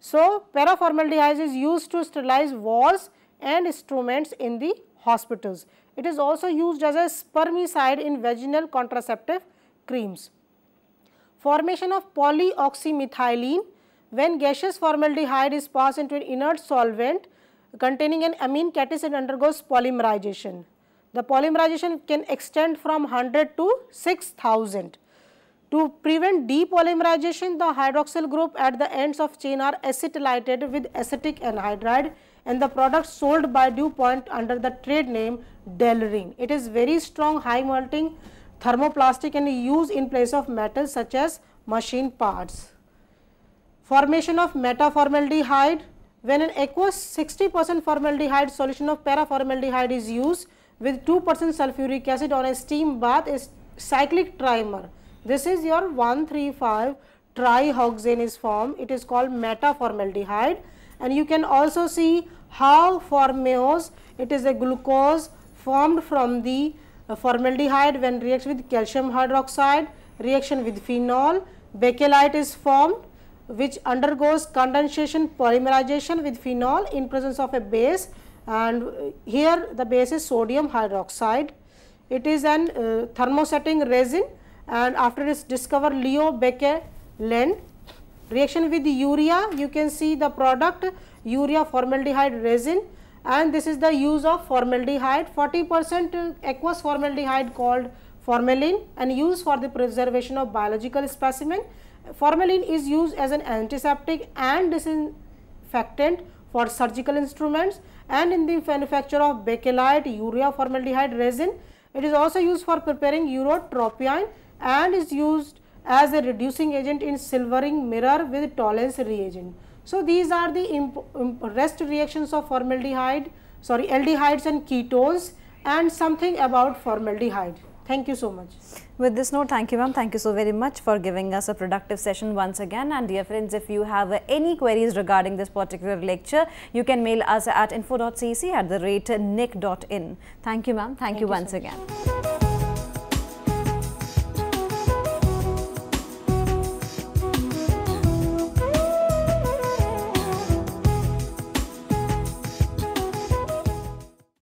So, paraformaldehyde is used to sterilize walls and instruments in the hospitals. It is also used as a spermicide in vaginal contraceptive creams. Formation of polyoxymethylene when gaseous formaldehyde is passed into an inert solvent containing an amine cation undergoes polymerization. The polymerization can extend from 100 to 6000. To prevent depolymerization, the hydroxyl group at the ends of chain are acetylated with acetic anhydride and the product sold by dew point under the trade name Delrin. It is very strong, high melting thermoplastic and used in place of metals such as machine parts. Formation of metaformaldehyde. When an aqueous 60% formaldehyde solution of paraformaldehyde is used, with 2% sulfuric acid on a steam bath is cyclic trimer. This is your 135 trihoxane is formed. It is called metaformaldehyde and you can also see how formose it is a glucose formed from the uh, formaldehyde when reacts with calcium hydroxide, reaction with phenol, bakelite is formed which undergoes condensation polymerization with phenol in presence of a base and here the base is sodium hydroxide. It is an uh, thermosetting resin and after its discovered Leo Becker Len. Reaction with urea you can see the product urea formaldehyde resin and this is the use of formaldehyde 40 percent aqueous formaldehyde called formalin and used for the preservation of biological specimen. Formalin is used as an antiseptic and disinfectant for surgical instruments and in the manufacture of bakelite, urea formaldehyde resin. It is also used for preparing urotropine and is used as a reducing agent in silvering mirror with tollens reagent. So, these are the rest reactions of formaldehyde, sorry aldehydes and ketones and something about formaldehyde. Thank you so much. With this note, thank you ma'am. Thank you so very much for giving us a productive session once again. And dear friends, if you have any queries regarding this particular lecture, you can mail us at info.cc at the rate nick.in. Thank you ma'am. Thank, thank, you, once again.